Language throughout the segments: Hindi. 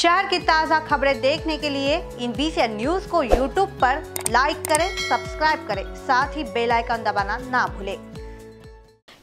शहर की ताज़ा खबरें देखने के लिए इन बीसी न्यूज को यूट्यूब पर लाइक करें सब्सक्राइब करें साथ ही बेल आइकन दबाना ना भूलें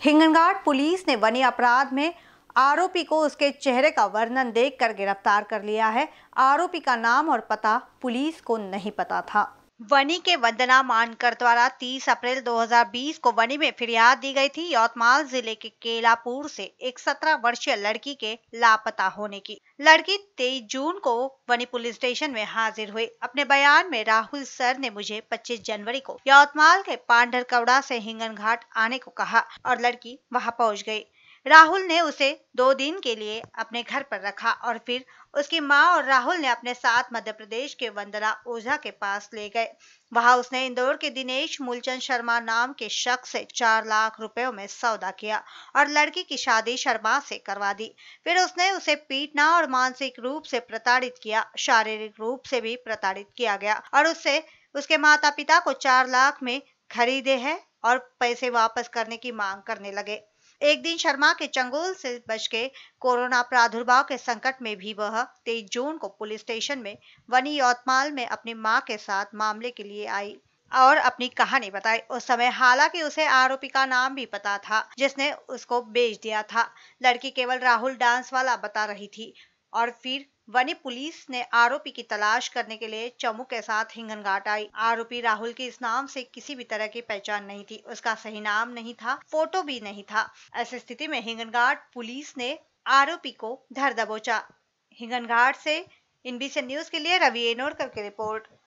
हिंगनघाट पुलिस ने वनी अपराध में आरोपी को उसके चेहरे का वर्णन देखकर गिरफ्तार कर लिया है आरोपी का नाम और पता पुलिस को नहीं पता था वनी के वंदना मानकर द्वारा 30 अप्रैल 2020 को वनी में फिरियाद दी गई थी यौतमाल जिले के केलापुर से एक 17 वर्षीय लड़की के लापता होने की लड़की 23 जून को वनी पुलिस स्टेशन में हाजिर हुई अपने बयान में राहुल सर ने मुझे 25 जनवरी को यौतमाल के पांडर कवड़ा से हिंगन घाट आने को कहा और लड़की वहां पहुंच गई राहुल ने उसे दो दिन के लिए अपने घर पर रखा और फिर उसकी माँ और राहुल ने अपने साथ मध्य प्रदेश के वंदना ओझा के पास ले गए वहां उसने इंदौर के दिनेश मूलचंद शर्मा नाम के शख्स से चार लाख रुपयों में सौदा किया और लड़की की शादी शर्मा से करवा दी फिर उसने उसे पीटना और मानसिक रूप से प्रताड़ित किया शारीरिक रूप से भी प्रताड़ित किया गया और उससे उसके माता पिता को चार लाख में खरीदे है और पैसे वापस करने की मांग करने लगे एक दिन शर्मा के चंगोल से बच के कोरोना प्रादुर्भाव के संकट में भी वह तेईस जून को पुलिस स्टेशन में वनी यौतमाल में अपनी माँ के साथ मामले के लिए आई और अपनी कहानी बताई उस समय हालांकि उसे आरोपी का नाम भी पता था जिसने उसको बेच दिया था लड़की केवल राहुल डांस वाला बता रही थी और फिर वनी पुलिस ने आरोपी की तलाश करने के लिए चमू के साथ हिंगन घाट आई आरोपी राहुल के इस नाम से किसी भी तरह की पहचान नहीं थी उसका सही नाम नहीं था फोटो भी नहीं था ऐसी स्थिति में हिंगन घाट पुलिस ने आरोपी को धर दबोचा हिंगन घाट से इनबीसी न्यूज के लिए रवि एनोरकर की रिपोर्ट